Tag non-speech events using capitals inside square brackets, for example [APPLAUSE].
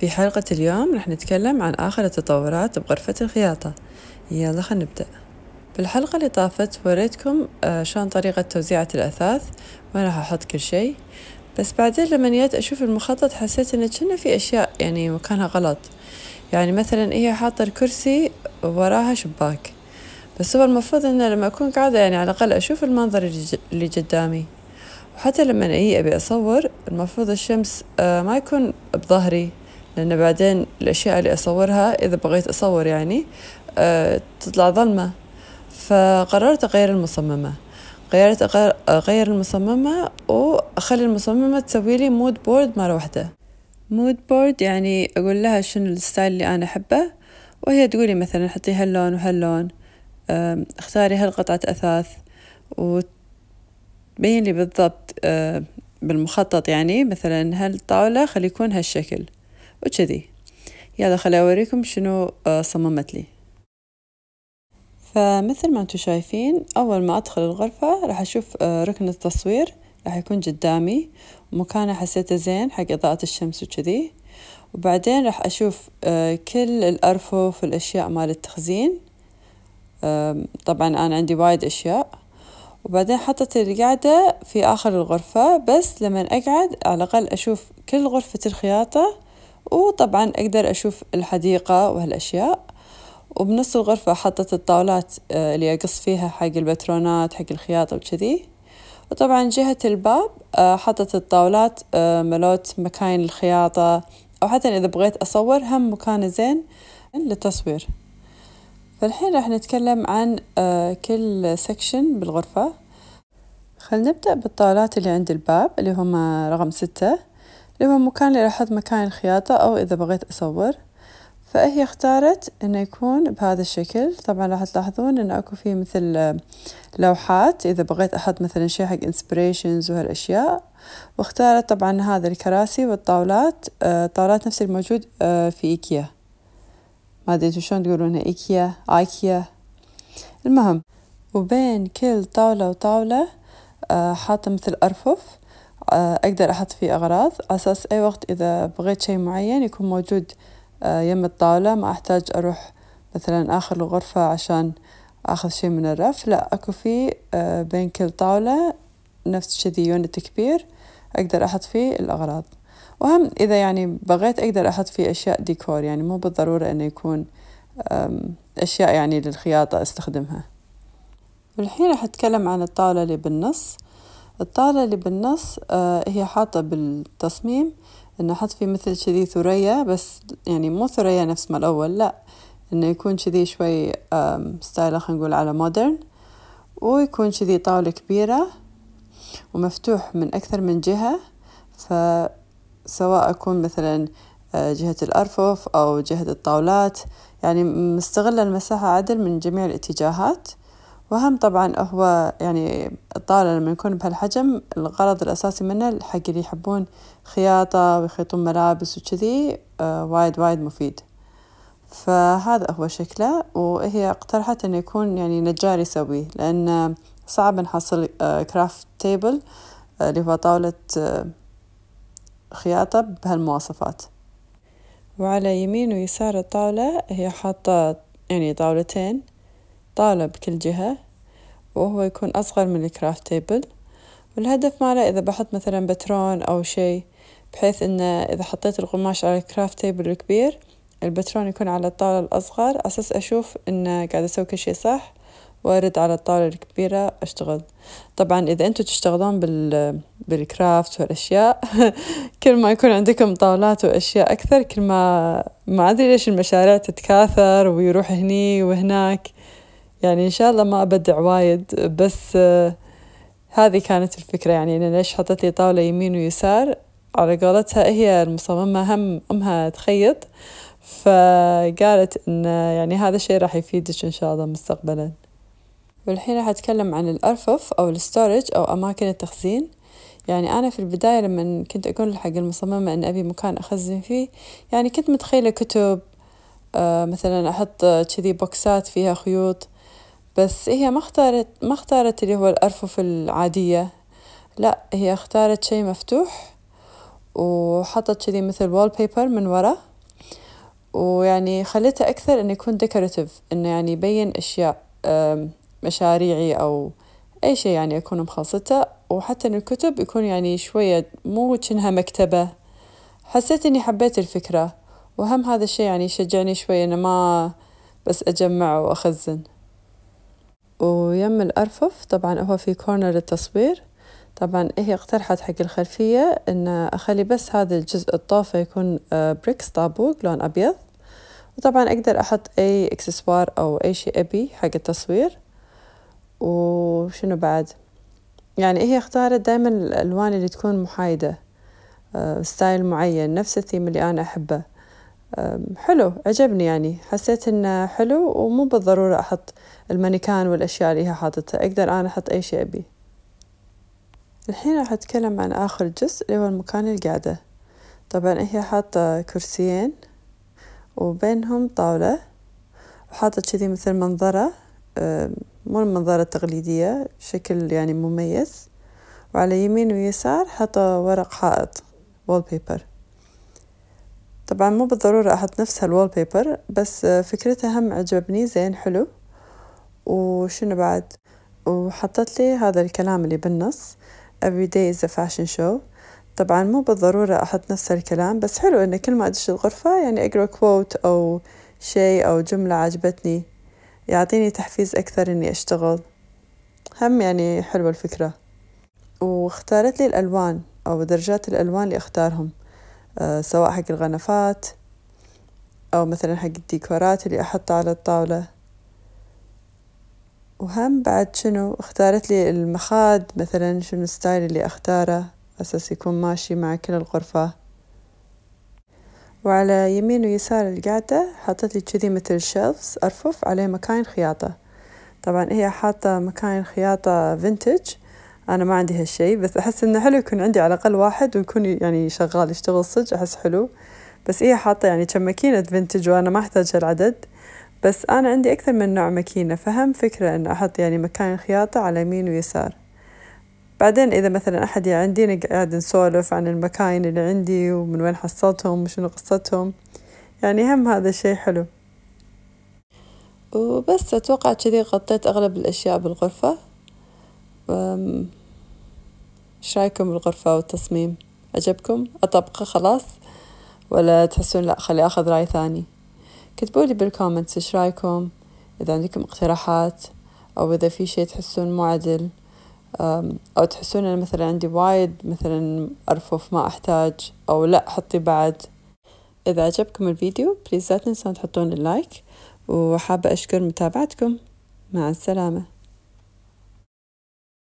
في حلقة اليوم رح نتكلم عن آخر التطورات بغرفة الخياطة يلا خلينا نبدأ بالحلقة اللي طافت وريتكم آه، شلون طريقة توزيعة الأثاث وين راح أحط كل شي بس بعدين لما جيت أشوف المخطط حسيت إن كنا في أشياء يعني مكانها غلط يعني مثلا هي حاطة الكرسي وراها شباك بس هو المفروض إن لما أكون قاعدة يعني على الأقل أشوف المنظر اللي قدامي وحتى لما أي أبي أصور المفروض الشمس آه، ما يكون بظهري لأن بعدين الأشياء اللي أصورها إذا بغيت أصور يعني آه، تطلع ظلمة فقررت أغير المصممة غيرت أغير المصممة وأخلي المصممة تسوي لي مود بورد مرة واحدة مود بورد يعني أقول لها شنو الستايل اللي أنا أحبه وهي تقولي مثلا حطي هاللون وهاللون اختاري هالقطعة أثاث وتبين لي بالضبط آه، بالمخطط يعني مثلا هالطاولة خلي يكون هالشكل وكذي يلا خلي أوريكم شنو آه، صممت لي فمثل ما انتم شايفين أول ما أدخل الغرفة راح أشوف آه، ركن التصوير راح يكون قدامي ومكانه حسيته زين حق إضاءة الشمس وكذي وبعدين راح أشوف آه، كل الأرفف والأشياء مال التخزين طبعا أنا عندي وايد أشياء وبعدين حطت القعدة في آخر الغرفة بس لما أقعد على الأقل أشوف كل غرفة الخياطة وطبعا أقدر أشوف الحديقة وهالأشياء وبنص الغرفة حطت الطاولات آه، اللي أقص فيها حق البترونات حق الخياطة وكذي وطبعا جهة الباب آه، حطت الطاولات آه، ملوت مكاين الخياطة أو حتى إذا بغيت أصور هم مكان زين للتصوير فالحين راح نتكلم عن كل سكشن بالغرفة خل نبدأ بالطاولات اللي عند الباب اللي هما رقم ستة لما مكان اللي راح أحط مكان الخياطة أو إذا بغيت أصور فهي اختارت إنه يكون بهذا الشكل طبعا راح تلاحظون إنه أكو فيه مثل آه، لوحات إذا بغيت أحط مثلا شي حق إنسبريشنز وهالأشياء واختارت طبعا هذا الكراسي والطاولات آه، طاولات نفس الموجود آه، في إيكيا ما أدري شلون تقولونها إيكيا آيكيا المهم وبين كل طاولة وطاولة حاطة مثل أرفف آه، أقدر أحط فيه أغراض أساس أي وقت إذا بغيت شي معين يكون موجود آه، يم الطاولة ما أحتاج أروح مثلا آخر الغرفة عشان أخذ شي من الرف لا أكو في آه، بين كل طاولة نفس كذي يونت كبير أقدر أحط فيه الأغراض وهم إذا يعني بغيت أقدر أحط فيه أشياء ديكور يعني مو بالضرورة إنه يكون أشياء يعني للخياطة أستخدمها والحين راح أتكلم عن الطاولة اللي بالنص الطاولة اللي بالنص آه، هي حاطة بالتصميم انه حط فيه مثل شذي ثريا بس يعني مو ثريا نفس ما الاول لا انه يكون شذي شوي ستايل خلينا نقول على مودرن ويكون شذي طاولة كبيرة ومفتوح من أكثر من جهة فسواء أكون مثلا آه، جهة الأرفف أو جهة الطاولات يعني مستغلة المساحة عدل من جميع الاتجاهات وهم طبعا هو يعني الطالع لما يكون بهالحجم الغرض الأساسي منه حق اللي يحبون خياطة ويخيطون ملابس وكذي آه، وايد وايد مفيد فهذا هو شكله وهي اقترحت أن يكون يعني نجار يسويه لأن صعب نحصل كرافت تيبل اللي هو طاولة آه، خياطة بهالمواصفات وعلى يمين ويسار الطاولة هي حاطة يعني طاولتين طالة بكل جهة وهو يكون أصغر من الكرافت تيبل والهدف ماله إذا بحط مثلا بترون أو شي بحيث إنه إذا حطيت القماش على الكرافت تيبل الكبير البترون يكون على الطاولة الأصغر أساس أشوف إنه قاعد أسوي كل شيء صح وأرد على الطاولة الكبيرة أشتغل طبعا إذا أنتوا تشتغلون بال... بالكرافت والأشياء [LAUGHS] كل ما يكون عندكم طاولات وأشياء أكثر كل ما ما أدري ليش المشاريع تتكاثر ويروح هني وهناك يعني إن شاء الله ما أبدع وايد بس آه، هذه كانت الفكرة يعني أنا ليش حطت لي طاولة يمين ويسار على قولتها هي المصممة هم أمها تخيط فقالت إن آه، يعني هذا الشيء راح يفيدك إن شاء الله مستقبلا والحين راح أتكلم عن الأرفف أو الستورج أو أماكن التخزين يعني أنا في البداية لما كنت أقول حق المصممة إن أبي مكان أخزن فيه يعني كنت متخيلة كتب آه مثلا أحط كذي بوكسات فيها خيوط بس هي ما اختارت ما اختارت اللي هو الأرفف العادية لا هي اختارت شي مفتوح وحطت كذي مثل وول بيبر من ورا ويعني خليتها أكثر أن يكون ديكوراتيف إنه يعني يبين أشياء مشاريعي أو أي شيء يعني أكون مخلصته وحتى إن الكتب يكون يعني شوية مو كأنها مكتبة حسيت إني حبيت الفكرة وهم هذا الشيء يعني شجعني شوية إنه ما بس أجمع وأخزن ويم الأرفف طبعا هو في كورنر التصوير طبعا هي اقترحت حق الخلفية إن أخلي بس هذا الجزء الطافة يكون بريكس آه، طابوق لون أبيض وطبعا أقدر أحط أي إكسسوار أو أي شيء أبي حق التصوير وشنو بعد يعني هي اختارت دايما الألوان اللي تكون محايدة ستايل آه، معين نفس الثيم اللي أنا أحبه حلو عجبني يعني حسيت انه حلو ومو بالضرورة احط المانيكان والاشياء اللي هي حاطتها اقدر انا احط اي شيء ابي الحين راح اتكلم عن اخر جزء اللي هو المكان القعدة طبعا هي حاطة كرسيين وبينهم طاولة وحاطة كذي مثل منظرة مو المنظرة التقليدية شكل يعني مميز وعلى يمين ويسار حاطة ورق حائط wallpaper طبعا مو بالضرورة أحط نفس هالوول بيبر بس فكرتها هم عجبني زين حلو وشنو بعد وحطت لي هذا الكلام اللي بالنص every day is a fashion show طبعا مو بالضرورة أحط نفس الكلام بس حلو إن كل ما أدش الغرفة يعني أقرأ كوت أو شيء أو جملة عجبتني يعطيني تحفيز أكثر إني أشتغل هم يعني حلوة الفكرة واختارت لي الألوان أو درجات الألوان اللي أختارهم آه، سواء حق الغنفات أو مثلا حق الديكورات اللي أحطها على الطاولة وهم بعد شنو اختارت لي المخاد مثلا شنو الستايل اللي أختاره أساس يكون ماشي مع كل الغرفة وعلى يمين ويسار القعدة حطت لي كذي مثل شيلفز أرفف عليه مكاين خياطة طبعا هي حاطة مكاين خياطة فينتج أنا ما عندي هالشي بس أحس إنه حلو يكون عندي على الأقل واحد ويكون يعني شغال يشتغل صج أحس حلو بس هي إيه حاطة يعني كم ماكينة فينتج وأنا ما أحتاج هالعدد بس أنا عندي أكثر من نوع ماكينة فهم فكرة إن أحط يعني مكان الخياطة على يمين ويسار بعدين إذا مثلا أحد يعني عندي نقعد نسولف عن المكاين اللي عندي ومن وين حصلتهم وشنو قصتهم يعني هم هذا الشي حلو وبس أتوقع كذي غطيت أغلب الأشياء بالغرفة ايش رايكم بالغرفة والتصميم عجبكم اطبقه خلاص ولا تحسون لا خلي اخذ راي ثاني كتبوا لي بالكومنتس ايش رايكم اذا عندكم اقتراحات او اذا في شيء تحسون مو عدل او تحسون انا مثلا عندي وايد مثلا ارفف ما احتاج او لا حطي بعد اذا عجبكم الفيديو بليز لا تنسون تحطون اللايك وحابة اشكر متابعتكم مع السلامه